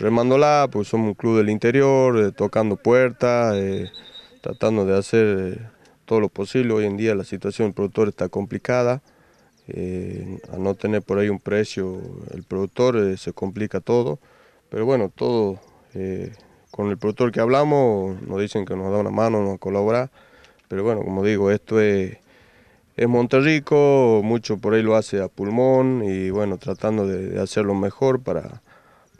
la pues somos un club del interior, eh, tocando puertas, eh, tratando de hacer eh, todo lo posible. Hoy en día la situación del productor está complicada, a no tener por ahí un precio el productor se complica todo, pero bueno, todo con el productor que hablamos nos dicen que nos da una mano, nos colabora, pero bueno, como digo, esto es Monterrico, mucho por ahí lo hace a pulmón y bueno, tratando de, de hacerlo mejor para,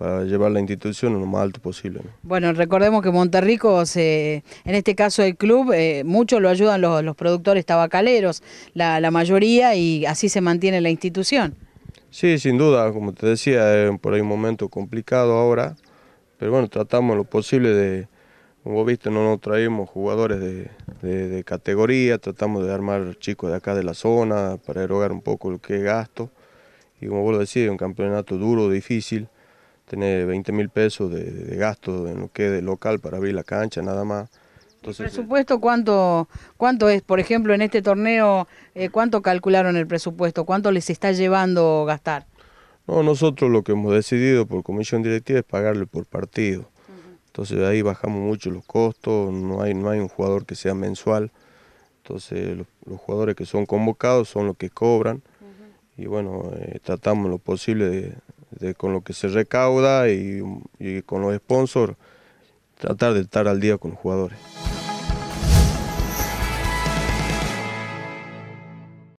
para llevar la institución lo más alto posible. Bueno, recordemos que Monterrico, en este caso el club, eh, mucho lo ayudan los, productores tabacaleros, la, mayoría, y así se mantiene la institución. Sí, sin duda, como te decía, por ahí un momento complicado ahora, pero bueno, tratamos lo posible de, como viste, no nos traemos jugadores de, categoría, tratamos de armar chicos de acá de la zona para erogar un poco lo que gasto, y como vos decir, un campeonato duro, difícil, tener 20 mil pesos de, gasto en lo que es de local para abrir la cancha, nada más. ¿El presupuesto cuánto, cuánto es? Por ejemplo, en este torneo, eh, ¿cuánto calcularon el presupuesto? ¿Cuánto les está llevando gastar? No, nosotros lo que hemos decidido por comisión directiva es pagarle por partido. Entonces ahí bajamos mucho los costos, no hay, no hay un jugador que sea mensual. Entonces los, jugadores que son convocados son los que cobran. Y bueno, eh, tratamos lo posible de, con lo que se recauda y con los sponsors, tratar de estar al día con los jugadores.